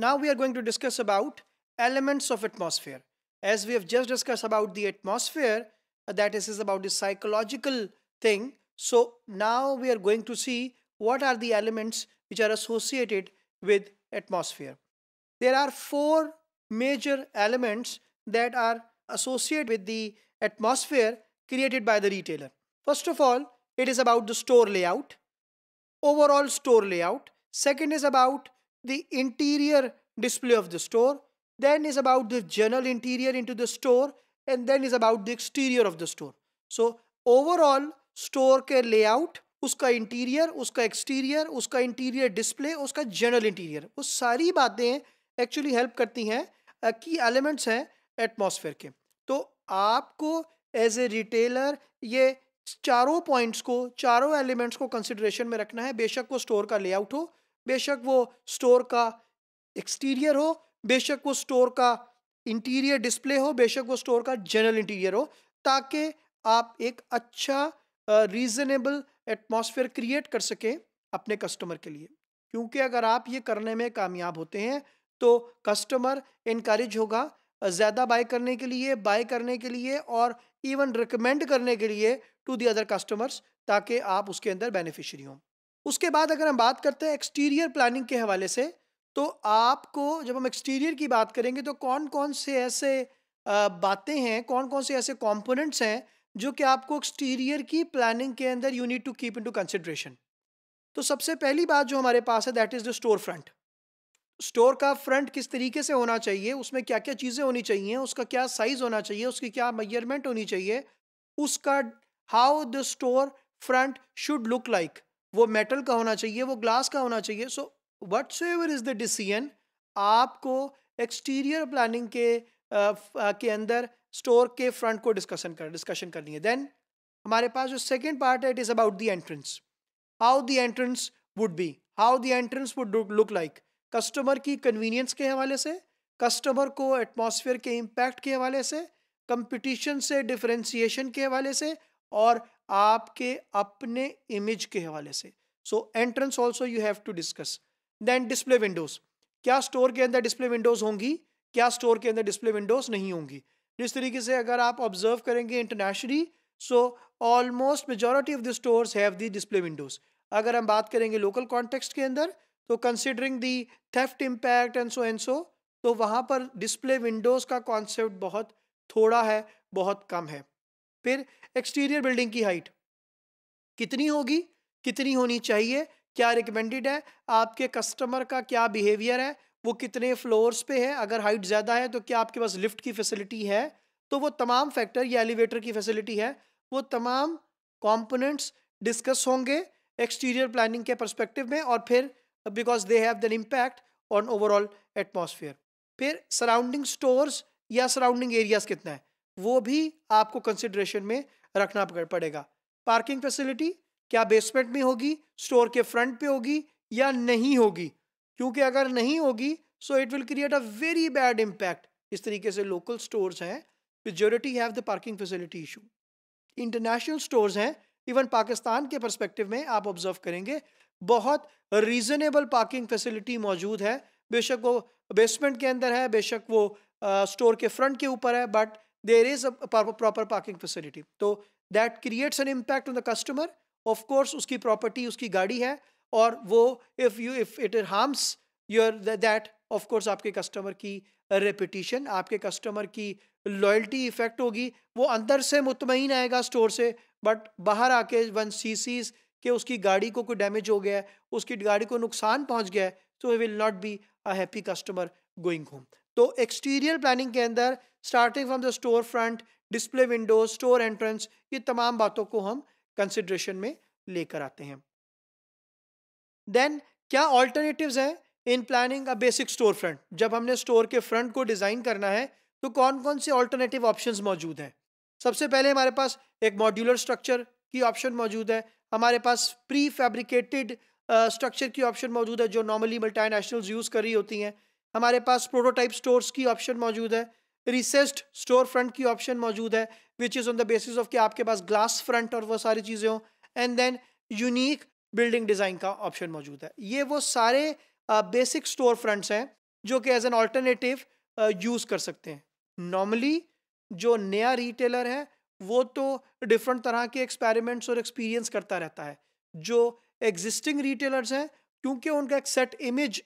Now we are going to discuss about elements of atmosphere. As we have just discussed about the atmosphere, uh, that is, is about the psychological thing. So now we are going to see what are the elements which are associated with atmosphere. There are four major elements that are associated with the atmosphere created by the retailer. First of all, it is about the store layout, overall store layout. Second is about the interior display of the store, then is about the general interior into the store, and then is about the exterior of the store. So overall store के layout, उसका interior उसका exterior उसका interior display उसका general interior वो सारी बातें actually help करती हैं की एलिमेंट्स हैं एटमॉस्फेयर के तो आपको एज ए रिटेलर ये चारों पॉइंट्स को चारों एलिमेंट्स को कंसिड्रेशन में रखना है बेशक वो स्टोर का लेआउट हो बेशक वो स्टोर का एक्सटीरियर हो बेशक वो स्टोर का इंटीरियर डिस्प्ले हो बेशक वो स्टोर का जनरल इंटीरियर हो ताकि आप एक अच्छा रीज़नेबल एटमॉस्फेयर क्रिएट कर सकें अपने कस्टमर के लिए क्योंकि अगर आप ये करने में कामयाब होते हैं तो कस्टमर इनक्रेज होगा ज़्यादा बाय करने के लिए बाय करने के लिए और इवन रिकमेंड करने के लिए टू दी अदर कस्टमर्स ताकि आप उसके अंदर बेनिफिशरी हों उसके बाद अगर हम बात करते हैं एक्सटीरियर प्लानिंग के हवाले से तो आपको जब हम एक्सटीरियर की बात करेंगे तो कौन कौन से ऐसे बातें हैं कौन कौन से ऐसे कॉम्पोनेंट्स हैं जो कि आपको एक्सटीरियर की प्लानिंग के अंदर you need to keep into consideration तो सबसे पहली बात जो हमारे पास है that is the store front store का फ्रंट किस तरीके से होना चाहिए उसमें क्या क्या चीज़ें होनी चाहिए उसका क्या साइज़ होना चाहिए उसकी क्या मेजरमेंट होनी चाहिए उसका how the store front should look like वो मेटल का होना चाहिए वो ग्लास का होना चाहिए so whatsoever is the decision आपको एक्सटीरियर प्लानिंग के आ, के अंदर स्टोर के फ्रंट को डिस्कशन कर डिस्कशन करनी है देन हमारे पास जो सेकेंड पार्ट है it is about the entrance how the entrance would be how the entrance would look like customer की कन्वीनियंस के हवाले से कस्टमर को एटमोसफियर के इम्पैक्ट के हवाले से कंपटीशन से डिफ्रेंसीशन के हवाले से और आपके अपने इमेज के हवाले से so entrance also you have to discuss then display windows क्या स्टोर के अंदर डिस्प्ले विंडोज़ होंगी क्या स्टोर के अंदर डिस्प्ले विंडोज़ नहीं होंगी जिस तरीके से अगर आप ऑब्जर्व करेंगे internationally so almost majority of the store have the display windows अगर हम बात करेंगे लोकल कॉन्टेक्स्ट के अंदर तो considering the theft impact and so and so तो वहाँ पर डिस्प्ले विंडोज़ का कॉन्सेप्ट बहुत थोड़ा है बहुत कम है फिर एक्सटीरियर बिल्डिंग की हाइट कितनी होगी कितनी होनी चाहिए क्या रिकमेंडेड है आपके कस्टमर का क्या बिहेवियर है वो कितने फ्लोर्स पे है अगर हाइट ज़्यादा है तो क्या आपके पास लिफ्ट की फैसिलिटी है तो वो तमाम फैक्टर या एलिवेटर की फैसिलिटी है वो तमाम कॉम्पोनेंट्स डिस्कस होंगे एक्सटीरियर प्लानिंग के परस्पेक्टिव में और फिर because they have than impact on overall atmosphere फिर सराउंडिंग स्टोर्स या सराउंडिंग एरियाज कितना है वो भी आपको कंसिड्रेशन में रखना पड़ेगा पार्किंग फैसिलिटी क्या बेसमेंट में होगी स्टोर के फ्रंट पे होगी या नहीं होगी क्योंकि अगर नहीं होगी so it will create a very bad impact इस तरीके से लोकल स्टोर्स हैं majority have the parking facility issue international stores हैं इवन पाकिस्तान के परस्पेक्टिव में आप ऑब्जर्व करेंगे बहुत रीजनेबल पार्किंग फैसिलिटी मौजूद है बेशक वो बेसमेंट के अंदर है बेशक वो स्टोर के फ्रंट के ऊपर है but there is proper parking facility तो that creates an impact on the customer of course उसकी प्रॉपर्टी उसकी गाड़ी है और वो if you it it harms your that of आपके कस्टमर की रेपिटिशन आपके कस्टमर की लॉयल्टी इफेक्ट होगी वो अंदर से मुतमिन आएगा स्टोर से बट बाहर आके वन सी सीज के उसकी गाड़ी को कोई डैमेज हो गया है उसकी गाड़ी को नुकसान पहुंच गया है तो will not be a happy customer going home तो एक्सटीरियर प्लानिंग के अंदर starting from the store front display window store entrance ये तमाम बातों को हम कंसिड्रेशन में लेकर आते हैं देन क्या ऑल्टरनेटिव हैं इन planning a basic store front जब हमने स्टोर के फ्रंट को डिज़ाइन करना है तो कौन कौन से ऑल्टरनेटिव ऑप्शन मौजूद हैं सबसे पहले हमारे पास एक मॉड्यूलर स्ट्रक्चर की ऑप्शन मौजूद है हमारे पास प्री फैब्रिकेटेड स्ट्रक्चर की ऑप्शन मौजूद है जो नॉर्मली मल्टानेशनल यूज़ कर रही होती हैं हमारे पास प्रोटोटाइप स्टोर्स की ऑप्शन मौजूद है रिसेस्ड स्टोर फ्रंट की ऑप्शन मौजूद है which is on the basis of कि आपके पास ग्लास फ्रंट और वो सारी चीज़ें हों and then unique building design का ऑप्शन मौजूद है ये वो सारे बेसिक स्टोर फ्रंट्स हैं जो कि एज एन ऑल्टरनेटिव यूज़ कर सकते हैं नॉर्मली जो नया रिटेलर है वो तो डिफरेंट तरह के एक्सपेरिमेंट्स और एक्सपीरियंस करता रहता है जो एग्जिस्टिंग रिटेलर्स हैं क्योंकि उनका एक सेट इमेज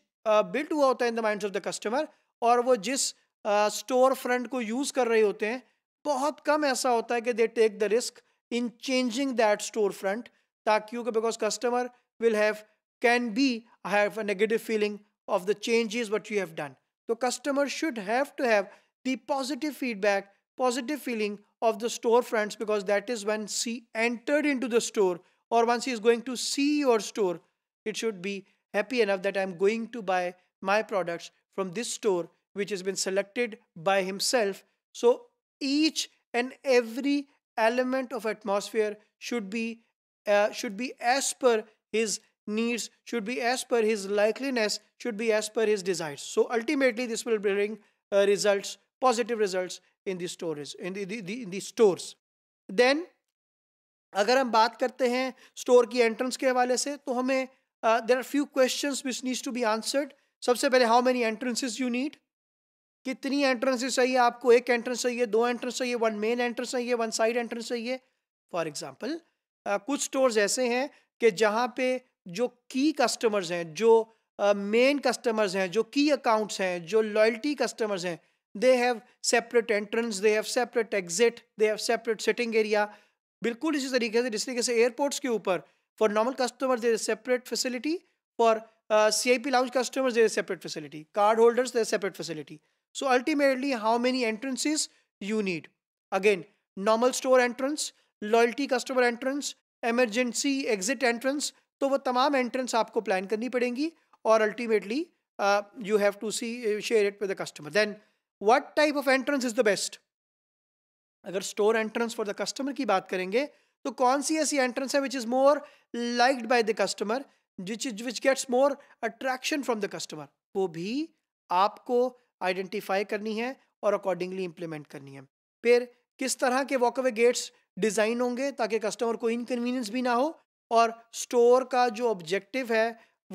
बिल्ड हुआ होता है in the minds of the customer और वो जिस स्टोर फ्रंट को यूज़ कर रहे होते हैं बहुत कम ऐसा होता है कि they take the risk in changing that store front ताकि because customer will have can be have a negative feeling of the changes what you have done तो customer should have to have the positive feedback positive feeling of the store fronts because that is one see entered into the store और once is going to see your store it should be happy enough that I am going to buy my products from this store which has been selected by himself. So each and every element of atmosphere should be uh, should be as per his needs, should be as per his likeliness, should be as per his desires. So ultimately, this will bring uh, results, positive results in the stores, in the, the, the, in the stores. Then अगर हम बात करते हैं store की entrance के हवाले से तो हमें there are few question which needs to be answered सबसे पहले how many entrances you need कितनी एंट्रेंसेस चाहिए आपको एक एंट्रेंस चाहिए दो एंट्रेंस चाहिए वन मेन एंट्रेंस चाहिए वन साइड एंट्रेंस चाहिए फॉर एग्जाम्पल कुछ स्टोर्स ऐसे हैं कि जहाँ पे जो की कस्टमर्स हैं जो मेन कस्टमर्स हैं जो की अकाउंट्स हैं जो लॉयल्टी कस्टमर्स हैं they have separate entrance they have separate exit they have separate sitting area बिल्कुल इसी तरीके से जिस तरीके से एयरपोर्ट्स के ऊपर for normal customer there separate facility for C I P lounge customers there separate facility card holders there separate facility So ultimately how many entrances you need. Again, normal store entrance, loyalty customer entrance, emergency exit entrance. तो वो तमाम entrance आपको plan करनी पड़ेंगी और ultimately uh, you have to see share it with the customer. Then what type of entrance is the best? अगर store entrance for the customer की बात करेंगे तो कौन सी ऐसी entrance है which is more liked by the customer which which gets more attraction from the customer वो भी आपको आइडेंटिफाई करनी है और अकॉर्डिंगली इम्प्लीमेंट करनी है फिर किस तरह के वॉकअवे गेट्स डिज़ाइन होंगे ताकि कस्टमर को इनकन्वीनियंस भी ना हो और स्टोर का जो ऑब्जेक्टिव है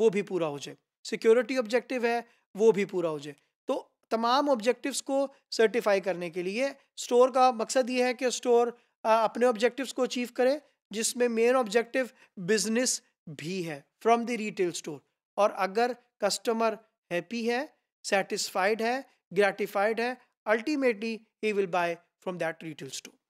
वो भी पूरा हो जाए सिक्योरिटी ऑब्जेक्टिव है वो भी पूरा हो जाए तो तमाम ऑब्जेक्टिव्स को सर्टिफाई करने के लिए स्टोर का मकसद ये है कि स्टोर अपने ऑब्जेक्टिव्स को अचीव करे जिसमें मेन ऑब्जेक्टिव बिजनेस भी है फ्रॉम द रिटेल स्टोर और अगर कस्टमर हैप्पी है सेटिस्फाइड है ग्रेटिफाइड है ultimately he will buy from that retail store